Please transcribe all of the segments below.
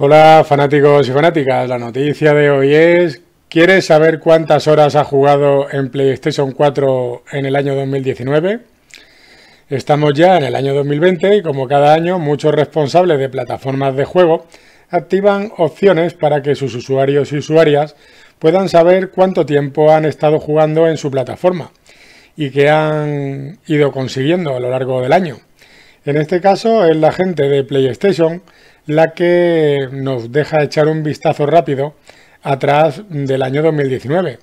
Hola fanáticos y fanáticas, la noticia de hoy es, ¿quieres saber cuántas horas ha jugado en PlayStation 4 en el año 2019? Estamos ya en el año 2020 y como cada año muchos responsables de plataformas de juego activan opciones para que sus usuarios y usuarias puedan saber cuánto tiempo han estado jugando en su plataforma y qué han ido consiguiendo a lo largo del año. En este caso es la gente de PlayStation la que nos deja echar un vistazo rápido atrás del año 2019.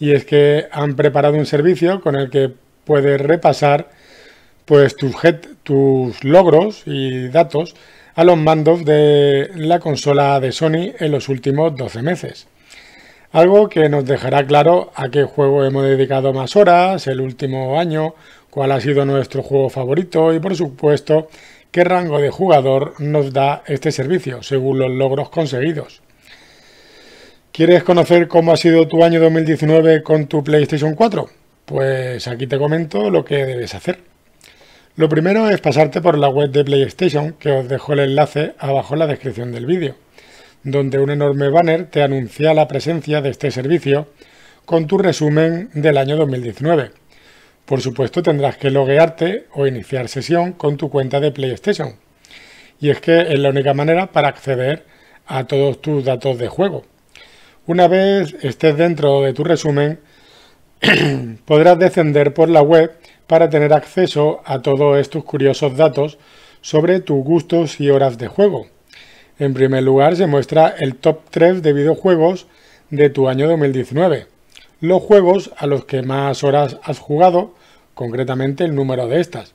Y es que han preparado un servicio con el que puedes repasar pues tus, tus logros y datos a los mandos de la consola de Sony en los últimos 12 meses. Algo que nos dejará claro a qué juego hemos dedicado más horas el último año, cuál ha sido nuestro juego favorito y por supuesto qué rango de jugador nos da este servicio según los logros conseguidos. ¿Quieres conocer cómo ha sido tu año 2019 con tu PlayStation 4? Pues aquí te comento lo que debes hacer. Lo primero es pasarte por la web de PlayStation, que os dejo el enlace abajo en la descripción del vídeo, donde un enorme banner te anuncia la presencia de este servicio con tu resumen del año 2019 por supuesto tendrás que loguearte o iniciar sesión con tu cuenta de PlayStation. Y es que es la única manera para acceder a todos tus datos de juego. Una vez estés dentro de tu resumen, podrás descender por la web para tener acceso a todos estos curiosos datos sobre tus gustos y horas de juego. En primer lugar se muestra el top 3 de videojuegos de tu año 2019 los juegos a los que más horas has jugado, concretamente el número de estas.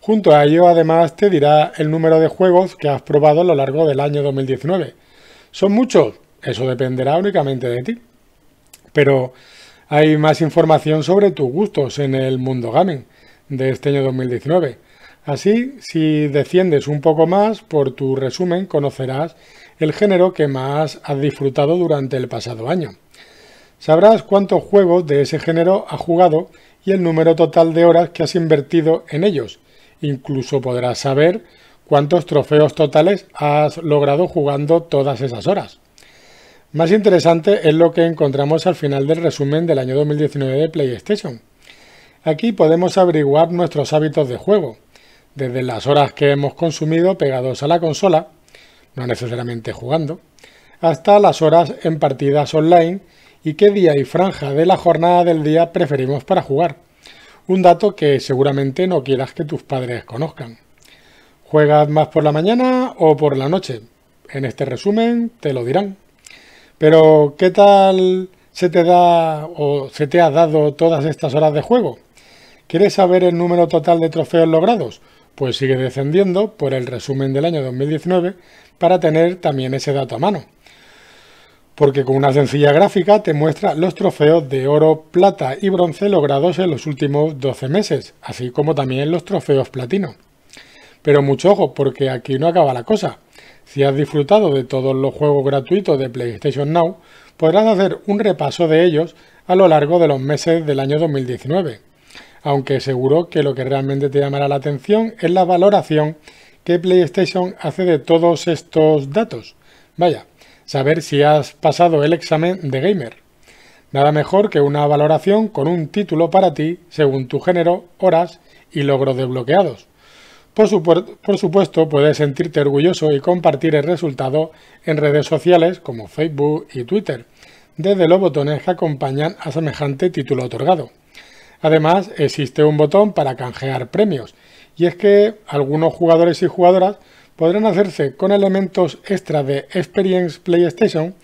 Junto a ello, además, te dirá el número de juegos que has probado a lo largo del año 2019. ¿Son muchos? Eso dependerá únicamente de ti. Pero hay más información sobre tus gustos en el mundo gaming de este año 2019. Así, si desciendes un poco más por tu resumen, conocerás el género que más has disfrutado durante el pasado año. Sabrás cuántos juegos de ese género has jugado y el número total de horas que has invertido en ellos. Incluso podrás saber cuántos trofeos totales has logrado jugando todas esas horas. Más interesante es lo que encontramos al final del resumen del año 2019 de PlayStation. Aquí podemos averiguar nuestros hábitos de juego, desde las horas que hemos consumido pegados a la consola, no necesariamente jugando, hasta las horas en partidas online y qué día y franja de la jornada del día preferimos para jugar. Un dato que seguramente no quieras que tus padres conozcan. ¿Juegas más por la mañana o por la noche? En este resumen te lo dirán. Pero, ¿qué tal se te da o se te ha dado todas estas horas de juego? ¿Quieres saber el número total de trofeos logrados? Pues sigue descendiendo por el resumen del año 2019 para tener también ese dato a mano porque con una sencilla gráfica te muestra los trofeos de oro, plata y bronce logrados en los últimos 12 meses, así como también los trofeos platino. Pero mucho ojo, porque aquí no acaba la cosa. Si has disfrutado de todos los juegos gratuitos de PlayStation Now, podrás hacer un repaso de ellos a lo largo de los meses del año 2019. Aunque seguro que lo que realmente te llamará la atención es la valoración que PlayStation hace de todos estos datos. Vaya, saber si has pasado el examen de gamer. Nada mejor que una valoración con un título para ti según tu género, horas y logros desbloqueados. Por, supuesto, puedes sentirte orgulloso y compartir el resultado en redes sociales como Facebook y Twitter, desde los botones que acompañan a semejante título otorgado. Además, existe un botón para canjear premios, y es que algunos jugadores y jugadoras podrán hacerse con elementos extra de Experience PlayStation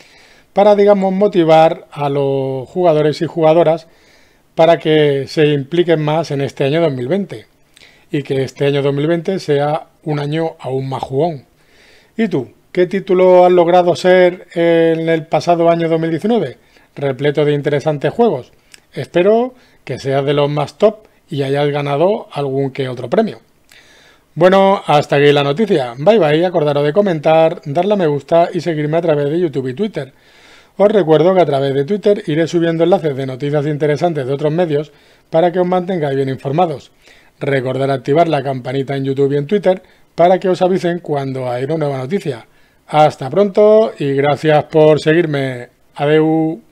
para, digamos, motivar a los jugadores y jugadoras para que se impliquen más en este año 2020 y que este año 2020 sea un año aún más jugón. ¿Y tú? ¿Qué título has logrado ser en el pasado año 2019? Repleto de interesantes juegos. Espero que seas de los más top y hayas ganado algún que otro premio. Bueno, hasta aquí la noticia. Bye bye, acordaros de comentar, darle a me gusta y seguirme a través de YouTube y Twitter. Os recuerdo que a través de Twitter iré subiendo enlaces de noticias interesantes de otros medios para que os mantengáis bien informados. Recordar activar la campanita en YouTube y en Twitter para que os avisen cuando hay una nueva noticia. Hasta pronto y gracias por seguirme. Adeu.